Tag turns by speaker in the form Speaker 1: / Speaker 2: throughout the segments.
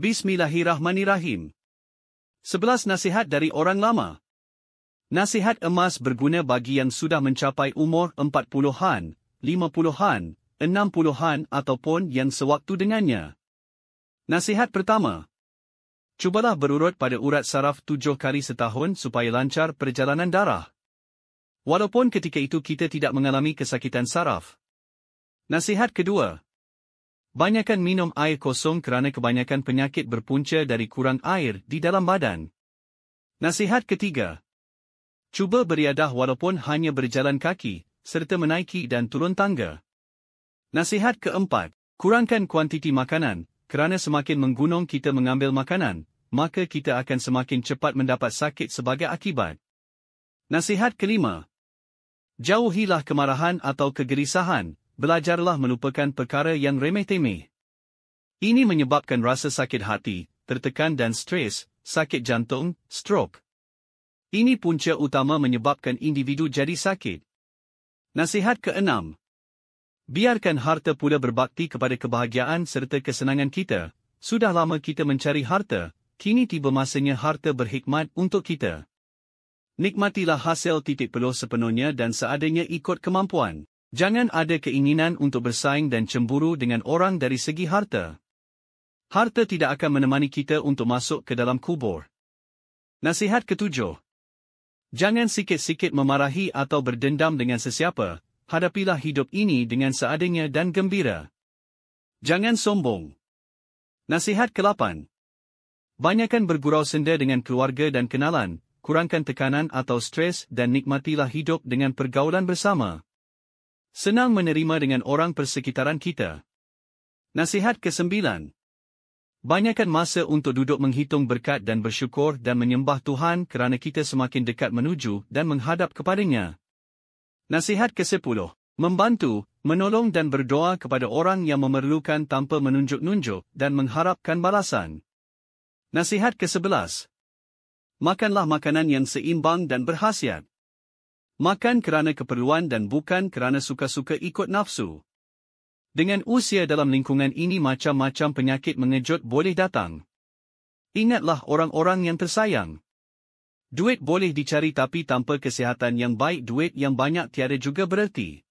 Speaker 1: Bismillahirrahmanirrahim. Sebelas Nasihat dari Orang Lama Nasihat emas berguna bagi yang sudah mencapai umur 40-an, 50-an, 60-an ataupun yang sewaktu dengannya. Nasihat pertama Cubalah berurut pada urat saraf tujuh kali setahun supaya lancar perjalanan darah. Walaupun ketika itu kita tidak mengalami kesakitan saraf. Nasihat kedua Banyakan minum air kosong kerana kebanyakan penyakit berpunca dari kurang air di dalam badan. Nasihat ketiga. Cuba beriadah walaupun hanya berjalan kaki, serta menaiki dan turun tangga. Nasihat keempat. Kurangkan kuantiti makanan, kerana semakin menggunung kita mengambil makanan, maka kita akan semakin cepat mendapat sakit sebagai akibat. Nasihat kelima. Jauhilah kemarahan atau kegerisahan, belajarlah melupakan perkara yang remeh temeh. Ini menyebabkan rasa sakit hati, tertekan dan stres, sakit jantung, strok. Ini punca utama menyebabkan individu jadi sakit. Nasihat keenam. Biarkan harta pula berbakti kepada kebahagiaan serta kesenangan kita. Sudah lama kita mencari harta, kini tiba masanya harta berhikmat untuk kita. Nikmatilah hasil titik peluh sepenuhnya dan seadanya ikut kemampuan. Jangan ada keinginan untuk bersaing dan cemburu dengan orang dari segi harta. Harta tidak akan menemani kita untuk masuk ke dalam kubur. Nasihat ketujuh. Jangan sikit-sikit memarahi atau berdendam dengan sesiapa, hadapilah hidup ini dengan seadanya dan gembira. Jangan sombong. Nasihat ke-8. Banyakan bergurau senda dengan keluarga dan kenalan, kurangkan tekanan atau stres dan nikmatilah hidup dengan pergaulan bersama senang menerima dengan orang persekitaran kita. Nasihat ke-9 Banyakkan masa untuk duduk menghitung berkat dan bersyukur dan menyembah Tuhan kerana kita semakin dekat menuju dan menghadap kepadanya. Nasihat ke-10 Membantu, menolong dan berdoa kepada orang yang memerlukan tanpa menunjuk-nunjuk dan mengharapkan balasan. Nasihat ke-11 Makanlah makanan yang seimbang dan berhasiat makan kerana keperluan dan bukan kerana suka-suka ikut nafsu. Dengan usia dalam lingkungan ini macam-macam penyakit mengejut boleh datang. Ingatlah orang-orang yang tersayang. Duit boleh dicari tapi tanpa kesihatan yang baik duit yang banyak tiada juga bererti.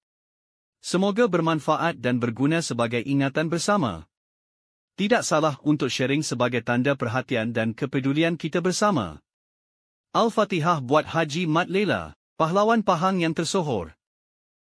Speaker 1: Semoga bermanfaat dan berguna sebagai ingatan bersama. Tidak salah untuk sharing sebagai tanda perhatian dan kepedulian kita bersama. Al-Fatihah buat Haji Mat Leila pahlawan Pahang yang tersohor.